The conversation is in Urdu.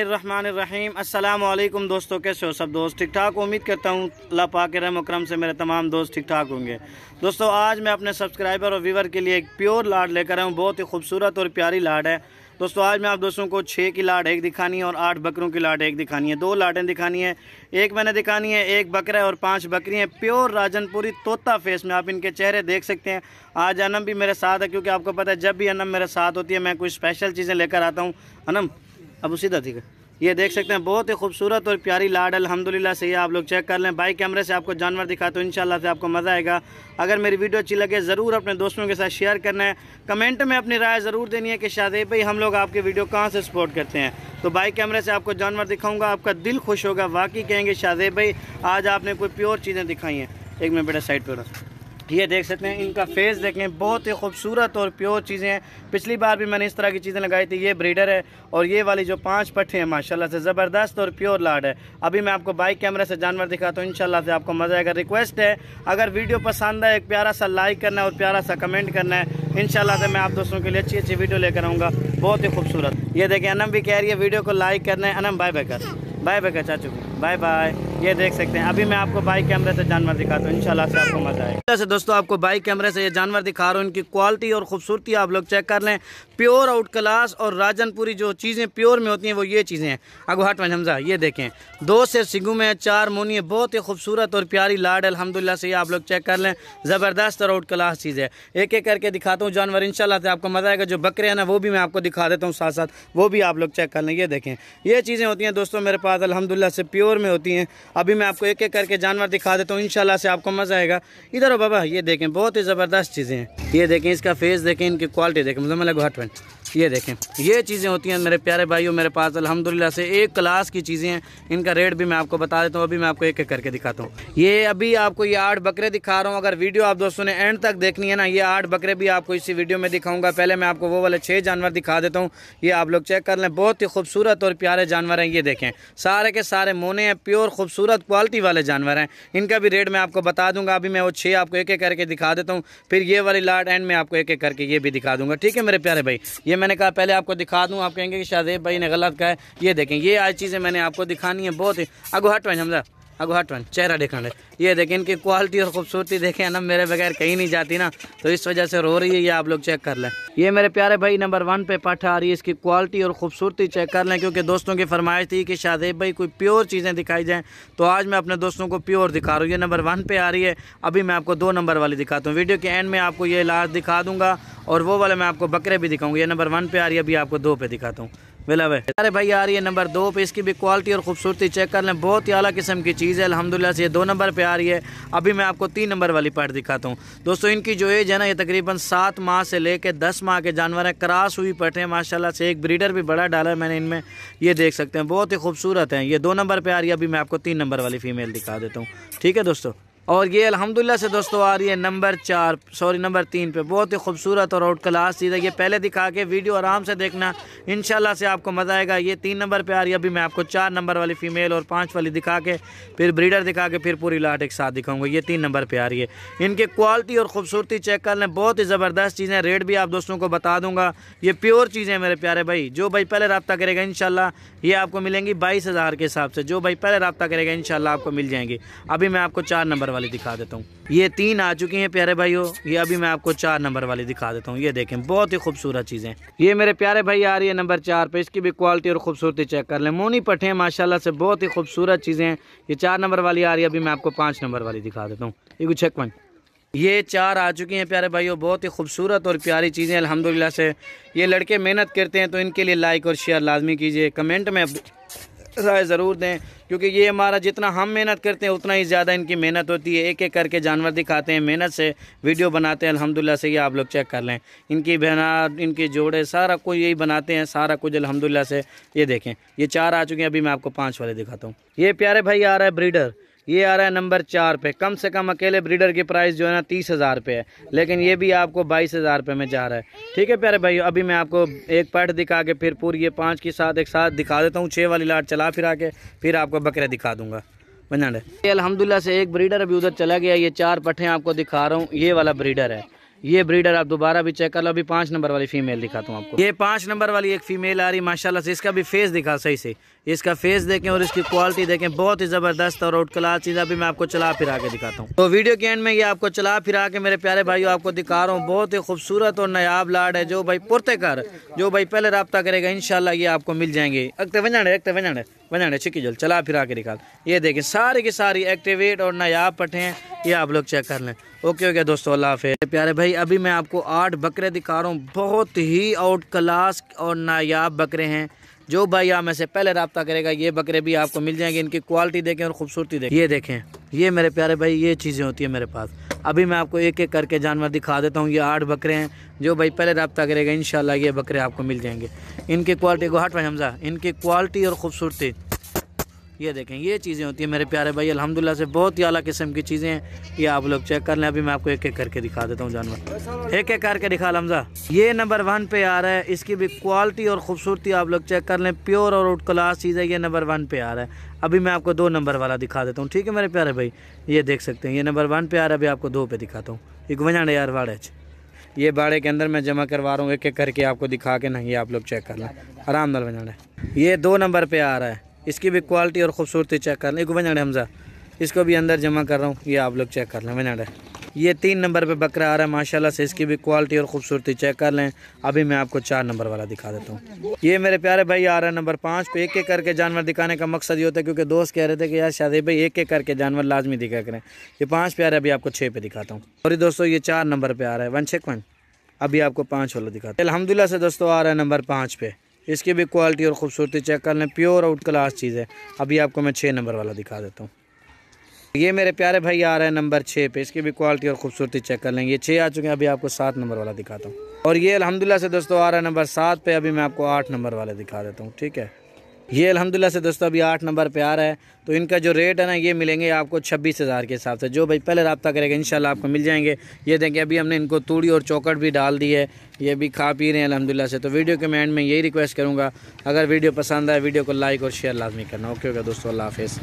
الرحمن الرحیم السلام علیکم دوستوں کیسے ہو سب دوست ٹھیک ٹھاک امید کرتا ہوں اللہ پاک رحم و کرم سے میرے تمام دوست ٹھیک ٹھاک ہوں گے دوستوں آج میں اپنے سبسکرائبر اور ویور کے لیے ایک پیور لاڈ لے کر ہوں بہت ہی خوبصورت اور پیاری لاڈ ہے دوستو آج میں آپ دوستوں کو چھ کی لاڈ ایک دکھانی ہے اور آٹھ بکروں کی لاڈ ایک دکھانی ہے دو لاڈیں دکھانی ہیں ایک میں نے دکھانی ہے ایک بکرا اور پانچ بکری ہیں پیور راجن پوری طوطا فیس میں آپ ان کے چہرے دیکھ سکتے ہیں آج انم بھی میرے ساتھ ہے کیونکہ آپ کو پتہ ہے جب بھی انم میرے ساتھ ہوتی ہے میں کوئی اسپیشل چیزیں لے کر آتا ہوں انم ابو سیدھا ٹھیک ہے یہ دیکھ سکتے ہیں بہت ہی خوبصورت اور پیاری لاڈ الحمدللہ سے یہ آپ لوگ چیک کر لیں بائی کیمرے سے آپ کو جانور دکھا تو انشاءاللہ سے آپ کو مزہ آئے گا اگر میری ویڈیو اچھی لگے ضرور اپنے دوستوں کے ساتھ شیئر کرنا ہے کمنٹ میں اپنی رائے ضرور دینی ہے کہ شاہ بھائی ہم لوگ آپ کی ویڈیو کہاں سے سپورٹ کرتے ہیں تو بائی کیمرے سے آپ کو جانور دکھاؤں گا آپ کا دل خوش ہوگا واقعی کہیں گے شاہ بھائی آج آپ نے کوئی پیور چیزیں دکھائی ہیں ایک میں بیٹا سائڈ پہ رکھا یہ دیکھ سکتے ہیں ان کا فیس دیکھیں بہت ہی خوبصورت اور پیور چیزیں ہیں پچھلی بار بھی میں نے اس طرح کی چیزیں لگائی تھی یہ بریڈر ہے اور یہ والی جو پانچ پٹھے ہیں ماشاءاللہ سے زبردست اور پیور لاڈ ہے ابھی میں آپ کو بائک کیمرے سے جانور دکھاتا ہوں انشاءاللہ سے آپ کو مزہ آئے گا ریکویسٹ ہے اگر ویڈیو پسند ہے ایک پیارا سا لائک کرنا ہے اور پیارا سا کمنٹ کرنا ہے انشاءاللہ سے میں آپ دوستوں کے لیے اچھی اچھی ویڈیو لے کر آؤں گا بہت ہی خوبصورت یہ دیکھیں انم بھی کہہ رہی ہے ویڈیو کو لائک کرنا ہے انم بائے کر بائے کر چاچو بائے بائے یہ دیکھ سکتے ہیں ابھی میں آپ کو بائک کیمرے سے جانور دکھاتا ہوں ان شاء اللہ سے آپ کو مزہ ہے اچھا سے دوستوں آپ کو بائک کیمرے سے یہ جانور دکھا رہا ہوں ان کی کوالٹی اور خوبصورتی آپ لوگ چیک کر لیں پیور آؤٹ کلاس اور راجن پوری جو چیزیں پیور میں ہوتی ہیں وہ یہ چیزیں ہیں اگوہٹ میں جمزہ یہ دیکھیں دو سے سگم ہے چار مونی ہے بہت ہی خوبصورت اور پیاری لاڈ الحمد للہ سے یہ آپ لوگ چیک کر لیں زبردست اور آؤٹ کلاس چیز ہے ایک ایک کر کے دکھاتا ہوں جانور ان شاء اللہ سے آپ کو مزہ آئے گا جو بکرے نا وہ بھی میں آپ کو دکھا دیتا ہوں ساتھ ساتھ وہ بھی آپ لوگ چیک کر لیں یہ دیکھیں یہ چیزیں ہوتی ہیں دوستوں میرے پاس الحمد للہ سے پیور میں ہوتی ہیں ابھی میں آپ کو ایک ایک کر کے جانور دکھا دیتا ہوں انشاءاللہ سے آپ کو مزہ آئے گا ادھر ہو بابا یہ دیکھیں بہت ہی زبردست چیزیں ہیں یہ دیکھیں اس کا فیس دیکھیں ان کی کوالٹی دیکھیں مزے میں پینٹ یہ دیکھیں یہ چیزیں ہوتی ہیں میرے پیارے بھائیوں میرے پاس الحمدللہ سے ایک کلاس کی چیزیں ہیں ان کا ریٹ بھی میں آپ کو بتا دیتا ہوں ابھی میں آپ کو ایک ایک کر کے دکھاتا ہوں یہ ابھی آپ کو یہ آٹھ بکرے دکھا رہا ہوں اگر ویڈیو آپ دوستوں نے اینڈ تک دیکھنی ہے نا یہ آٹھ بکرے بھی آپ کو اسی ویڈیو میں دکھاؤں گا پہلے میں آپ کو وہ والے چھ جانور دکھا دیتا ہوں یہ آپ لوگ چیک کر لیں بہت ہی خوبصورت اور پیارے جانور ہیں یہ دیکھیں سارے کے سارے مونے ہیں پیور خوبصورت کوالٹی والے جانور ہیں ان کا بھی ریٹ میں آپ کو بتا دوں گا ابھی میں وہ چھ آپ کو ایک ایک کر کے دکھا دیتا ہوں پھر یہ والی لاٹ اینڈ میں آپ کو ایک ایک کر کے یہ بھی دکھا دوں گا ٹھیک ہے میرے پیارے بھائی یہ میں نے کہا پہلے آپ کو دکھا دوں آپ کہیں گے کہ شاید بھائی نے غلط کہا ہے یہ دیکھیں یہ آج چیزیں میں نے آپ کو دکھانی ہے بہت ہی اگو ہٹ میں حمزہ اگو ہٹ ون چہرہ دیکھنا یہ دیکھیں ان کی کوالٹی اور خوبصورتی دیکھیں نا میرے بغیر کہیں نہیں جاتی نا تو اس وجہ سے رو رہی ہے یہ آپ لوگ چیک کر لیں یہ میرے پیارے بھائی نمبر ون پہ پٹھا آ رہی ہے اس کی کوالٹی اور خوبصورتی چیک کر لیں کیونکہ دوستوں کی فرمائش تھی کہ شاید بھائی کوئی پیور چیزیں دکھائی جائیں تو آج میں اپنے دوستوں کو پیور دکھا رہا ہوں یہ نمبر ون پہ آ رہی ہے ابھی میں آپ کو دو نمبر والی دکھاتا ہوں ویڈیو کے اینڈ میں آپ کو یہ علاج دکھا دوں گا اور وہ والے میں آپ کو بکرے بھی دکھاؤں گا یہ نمبر ون پہ آ رہی ہے ابھی آپ کو دو پہ دکھاتا ہوں ولا ارے بھائی آ رہی ہے نمبر دو پہ اس کی بھی کوالٹی اور خوبصورتی چیک کر لیں بہت ہی اعلیٰ قسم کی چیز ہے الحمد للہ سے یہ دو نمبر پہ آ رہی ہے ابھی میں آپ کو تین نمبر والی پیٹ دکھاتا ہوں دوستوں ان کی جو ایج ہے نا یہ تقریباً سات ماہ سے لے کے دس ماہ کے جانور ہیں کراس ہوئی پٹ ہیں ماشاء اللہ سے ایک بریڈر بھی بڑا ڈالا ہے میں نے ان میں یہ دیکھ سکتے ہیں بہت ہی خوبصورت ہیں یہ دو نمبر پہ آ رہی ہے ابھی میں آپ کو تین نمبر والی فیمیل دکھا دیتا ہوں ٹھیک ہے دوستوں اور یہ الحمدللہ سے دوستو آ رہی ہے نمبر چار سوری نمبر تین پہ بہت ہی خوبصورت اور آؤٹ کلاس چیز ہے یہ پہلے دکھا کے ویڈیو آرام سے دیکھنا انشاءاللہ سے آپ کو مزہ آئے گا یہ تین نمبر پہ آ رہی ہے ابھی میں آپ کو چار نمبر والی فیمیل اور پانچ والی دکھا کے پھر بریڈر دکھا کے پھر پوری لاٹ ایک ساتھ دکھاؤں گا یہ تین نمبر پہ آ رہی ہے ان کی کوالٹی اور خوبصورتی چیک کر لیں بہت ہی زبردست چیزیں ریٹ بھی آپ دوستوں کو بتا دوں گا یہ پیور چیزیں میرے پیارے بھائی جو بھائی پہلے رابطہ کرے گا ان یہ آپ کو ملیں گی بائیس ہزار کے حساب سے جو بھائی پہلے رابطہ کرے گا ان آپ کو مل جائیں گی ابھی میں آپ کو چار نمبر والی دکھا دیتا ہوں یہ تین آ چکی ہیں پیارے بھائیو یہ ابھی میں آپ کو چار نمبر والی دکھا دیتا ہوں یہ دیکھیں بہت ہی خوبصورت چیزیں یہ میرے پیارے بھائی آ رہی ہے نمبر چار پہ اس کی بھی کوالٹی اور خوبصورتی چیک کر لیں مونی پٹھے ہیں ماشاءاللہ سے بہت ہی خوبصورت چیزیں یہ چار نمبر والی آ رہی ہے ابھی میں آپ کو پانچ نمبر والی دکھا دیتا ہوں یہ کو چیک پوائنٹ یہ چار آ چکی ہیں پیارے بھائیو بہت ہی خوبصورت اور پیاری چیزیں الحمدللہ سے یہ لڑکے محنت کرتے ہیں تو ان کے لیے لائک اور شیئر لازمی کیجئے کمنٹ میں رائے ضرور دیں کیونکہ یہ ہمارا جتنا ہم محنت کرتے ہیں اتنا ہی زیادہ ان کی محنت ہوتی ہے ایک ایک کر کے جانور دکھاتے ہیں محنت سے ویڈیو بناتے ہیں الحمدللہ سے یہ آپ لوگ چیک کر لیں ان کی بہنات ان کے جوڑے سارا کوئی یہی بناتے ہیں سارا کچھ الحمدللہ سے یہ دیکھیں یہ چار آ چکے ہیں ابھی میں آپ کو پانچ والے دکھاتا ہوں یہ پیارے بھائی آ رہا ہے بریڈر یہ آ رہا ہے نمبر چار پہ کم سے کم اکیلے بریڈر کی پرائز جو ہے نا تیس ہزار پہ ہے لیکن یہ بھی آپ کو بائیس ہزار پہ میں جا رہا ہے ٹھیک ہے پیارے بھائی ابھی میں آپ کو ایک پیٹ دکھا کے پھر پوری پانچ کی ساتھ ایک ساتھ دکھا دیتا ہوں چھ والی لاٹ چلا پھرا کے پھر آپ کو بکرے دکھا دوں گا یہ الحمدللہ سے ایک بریڈر ابھی ادھر چلا گیا یہ چار پٹھیں آپ کو دکھا رہا ہوں یہ والا بریڈر ہے یہ بریڈر آپ دوبارہ بھی چیک کر لو ابھی پانچ نمبر والی فیمیل دکھاتا ہوں آپ کو یہ پانچ نمبر والی ایک فیمیل آ رہی ماشاء اللہ سے اس کا بھی فیس دکھا صحیح سے اس کا فیس دیکھیں اور اس کی کوالٹی دیکھیں بہت ہی زبردست اور آؤٹ کلاس چیز ابھی میں آپ کو چلا پھرا کے دکھاتا ہوں تو ویڈیو کے اینڈ میں یہ آپ کو چلا پھر میرے پیارے بھائیو آپ کو دکھا رہا ہوں بہت ہی خوبصورت اور نیاب لاڈ ہے جو بھائی پورتے کر جو بھائی پہلے رابطہ کرے گا انشاءاللہ یہ آپ کو مل جائیں گے اکتے اکتے ونجانے ونجانے ونجانے چکی جل چلا پھرا کے دکھا یہ دیکھیں ساری کی ساری ایکٹیویٹ اور نایاب پٹھے یہ آپ لوگ چیک کر لیں اوکے اوکے دوستو اللہ حافظ پیارے بھائی ابھی میں آپ کو آٹھ بکرے دکھا رہا ہوں بہت ہی آؤٹ کلاس اور نایاب بکرے ہیں جو بھائی آپ میں سے پہلے رابطہ کرے گا یہ بکرے بھی آپ کو مل جائیں گے ان کی کوالٹی دیکھیں اور خوبصورتی دیکھیں یہ دیکھیں یہ میرے پیارے بھائی یہ چیزیں ہوتی ہیں میرے پاس ابھی میں آپ کو ایک ایک کر کے جانور دکھا دیتا ہوں یہ آٹھ بکرے ہیں جو بھائی پہلے رابطہ کرے گا انشاءاللہ یہ بکرے آپ کو مل جائیں گے ان کی کوالٹی کو ہٹ بھائی حمزہ ان کی کوالٹی اور خوبصورتی یہ دیکھیں یہ چیزیں ہوتی ہیں میرے پیارے بھائی الحمدللہ سے بہت ہی اعلیٰ قسم کی چیزیں ہیں یہ آپ لوگ چیک کر لیں ابھی میں آپ کو ایک ایک کر کے دکھا دیتا ہوں جانور ایک ایک کر کے دکھا لمزا یہ نمبر ون پہ آ رہا ہے اس کی بھی کوالٹی اور خوبصورتی آپ لوگ چیک کر لیں پیور اور اٹ کلاس چیز ہے یہ نمبر ون پہ آ رہا ہے ابھی میں آپ کو دو نمبر والا دکھا دیتا ہوں ٹھیک ہے میرے پیارے بھائی یہ دیکھ سکتے ہیں یہ نمبر ون پہ آ رہا ہے ابھی آپ کو دو پہ دکھاتا ہوں ایک وجانے یار واڑے یہ باڑے کے اندر میں جمع کروا رہا ہوں ایک ایک کر کے آپ کو دکھا کے نہیں یہ آپ لوگ چیک کر لیں آرام دل وجانے یہ دو نمبر پہ آ رہا ہے اس کی بھی کوالٹی اور خوبصورتی چیک کر لیں ایک وجا ڈے حمزہ اس کو بھی اندر جمع کر رہا ہوں یہ آپ لوگ چیک کر لیں وجا یہ تین نمبر پہ بکرا آ رہا ہے ماشاءاللہ سے اس کی بھی کوالٹی اور خوبصورتی چیک کر لیں ابھی میں آپ کو چار نمبر والا دکھا دیتا ہوں یہ میرے پیارے بھائی آ رہا ہے نمبر پانچ پہ ایک ایک کر کے جانور دکھانے کا مقصد یہ ہوتا ہے کیونکہ دوست کہہ رہے تھے کہ یار شادی بھائی ایک ایک کر کے جانور لازمی دکھا کریں یہ پانچ پیارے ابھی آپ کو چھ پہ دکھاتا ہوں اور دوستو دوستوں یہ چار نمبر پہ آ رہا ہے ون چیک ون ابھی آپ کو پانچ والا دکھاتا ہے الحمدللہ سے دوستو آ رہا ہے نمبر پانچ پہ اس کی بھی کوالٹی اور خوبصورتی چیک کر لیں پیور آؤٹ کلاس چیز ہے ابھی آپ کو میں چھ نمبر والا دکھا دیتا ہوں یہ میرے پیارے بھائی آ رہے ہیں نمبر چھ پہ اس کی بھی کوالٹی اور خوبصورتی چیک کر لیں یہ چھ آ چکے ہیں ابھی آپ کو سات نمبر والا دکھاتا ہوں اور یہ الحمدللہ سے دوستو آ رہا ہے نمبر سات پہ ابھی میں آپ کو آٹھ نمبر والا دکھا دیتا ہوں ٹھیک ہے یہ الحمدللہ سے دوستو ابھی آٹھ نمبر پہ آ رہا ہے تو ان کا جو ریٹ ہے نا یہ ملیں گے آپ کو چھبیس ہزار کے حساب سے جو بھائی پہلے رابطہ کرے گا انشاءاللہ آپ کو مل جائیں گے یہ دیں گے ابھی ہم نے ان کو توڑی اور چوکٹ بھی ڈال دی ہے یہ بھی کھا پی رہے ہیں الحمدللہ سے تو ویڈیو کے میں اینڈ میں یہی ریکویسٹ کروں گا اگر ویڈیو پسند آئے ویڈیو کو لائک اور شیئر لازمی کرنا اوکے اوکے دوستوں اللہ حافظ